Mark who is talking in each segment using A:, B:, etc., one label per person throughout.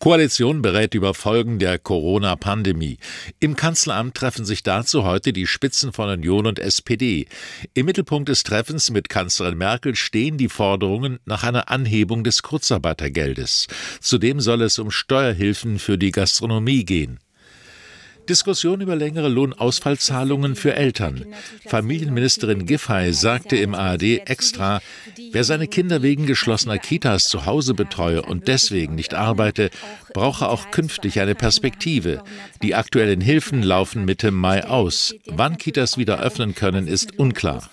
A: Koalition berät über Folgen der Corona-Pandemie. Im Kanzleramt treffen sich dazu heute die Spitzen von Union und SPD. Im Mittelpunkt des Treffens mit Kanzlerin Merkel stehen die Forderungen nach einer Anhebung des Kurzarbeitergeldes. Zudem soll es um Steuerhilfen für die Gastronomie gehen. Diskussion über längere Lohnausfallzahlungen für Eltern. Familienministerin Giffey sagte im ARD extra, wer seine Kinder wegen geschlossener Kitas zu Hause betreue und deswegen nicht arbeite, brauche auch künftig eine Perspektive. Die aktuellen Hilfen laufen Mitte Mai aus. Wann Kitas wieder öffnen können, ist unklar.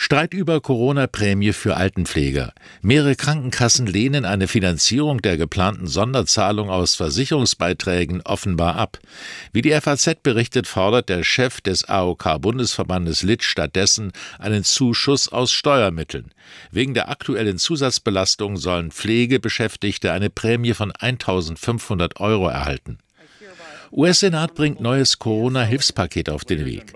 A: Streit über Corona-Prämie für Altenpfleger. Mehrere Krankenkassen lehnen eine Finanzierung der geplanten Sonderzahlung aus Versicherungsbeiträgen offenbar ab. Wie die FAZ berichtet, fordert der Chef des AOK-Bundesverbandes Litt stattdessen einen Zuschuss aus Steuermitteln. Wegen der aktuellen Zusatzbelastung sollen Pflegebeschäftigte eine Prämie von 1500 Euro erhalten. US-Senat bringt neues Corona-Hilfspaket auf den Weg.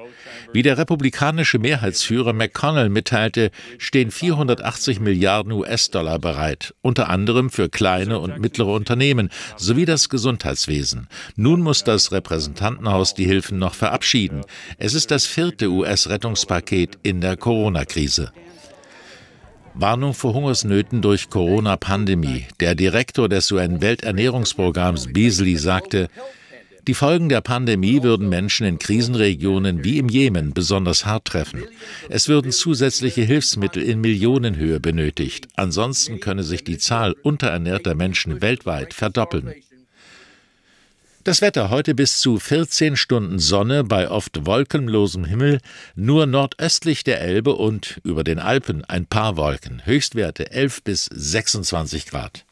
A: Wie der republikanische Mehrheitsführer McConnell mitteilte, stehen 480 Milliarden US-Dollar bereit, unter anderem für kleine und mittlere Unternehmen sowie das Gesundheitswesen. Nun muss das Repräsentantenhaus die Hilfen noch verabschieden. Es ist das vierte US-Rettungspaket in der Corona-Krise. Warnung vor Hungersnöten durch Corona-Pandemie. Der Direktor des UN-Welternährungsprogramms Beasley sagte, die Folgen der Pandemie also, würden Menschen in Krisenregionen wie im Jemen besonders hart treffen. Es würden zusätzliche Hilfsmittel in Millionenhöhe benötigt. Ansonsten könne sich die Zahl unterernährter Menschen weltweit verdoppeln. Das Wetter heute bis zu 14 Stunden Sonne bei oft wolkenlosem Himmel, nur nordöstlich der Elbe und über den Alpen ein paar Wolken, Höchstwerte 11 bis 26 Grad.